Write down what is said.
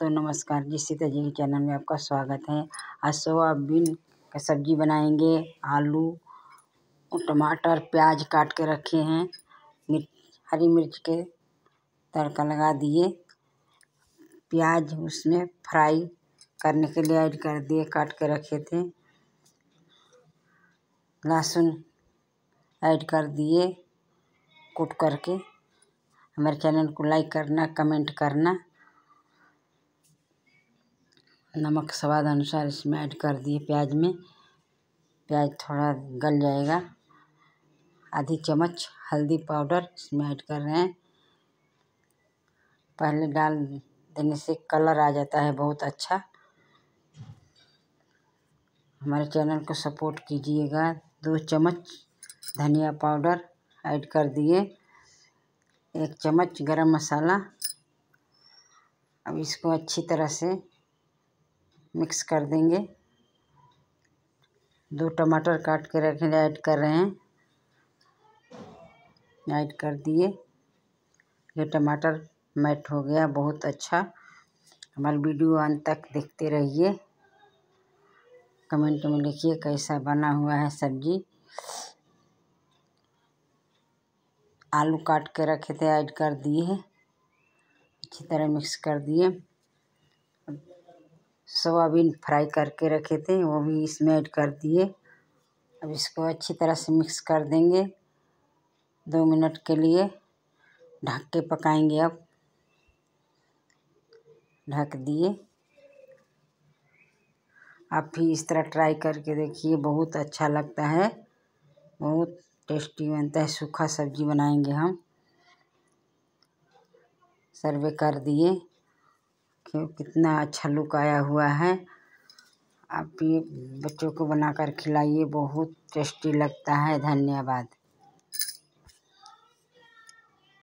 तो नमस्कार जी सीता जी के चैनल में आपका स्वागत है आज सोयाबीन का सब्जी बनाएंगे आलू टमाटर प्याज काट के रखे हैं मिर्च हरी मिर्च के तड़का लगा दिए प्याज उसमें फ्राई करने के लिए ऐड कर दिए काट के रखे थे लहसुन ऐड कर दिए कुट करके हमारे चैनल को लाइक करना कमेंट करना नमक स्वाद अनुसार इसमें ऐड कर दिए प्याज में प्याज थोड़ा गल जाएगा आधी चम्मच हल्दी पाउडर इसमें ऐड कर रहे हैं पहले डाल देने से कलर आ जाता है बहुत अच्छा हमारे चैनल को सपोर्ट कीजिएगा दो चम्मच धनिया पाउडर ऐड कर दिए एक चम्मच गरम मसाला अब इसको अच्छी तरह से मिक्स कर देंगे दो टमाटर काट के रखे ऐड कर रहे हैं ऐड कर दिए ये टमाटर मैट हो गया बहुत अच्छा हमारे वीडियो अंत तक देखते रहिए कमेंट में लिखिए कैसा बना हुआ है सब्जी आलू काट के रखे थे ऐड कर दिए अच्छी तरह मिक्स कर दिए सोयाबीन फ्राई करके रखे थे वो भी इसमें ऐड कर दिए अब इसको अच्छी तरह से मिक्स कर देंगे दो मिनट के लिए ढक के पकाएंगे अब ढक दिए आप भी इस तरह ट्राई करके देखिए बहुत अच्छा लगता है बहुत टेस्टी बनता है सूखा सब्जी बनाएंगे हम सर्वे कर दिए क्यों कितना अच्छा लुक आया हुआ है आप ये बच्चों को बनाकर खिलाइए बहुत टेस्टी लगता है धन्यवाद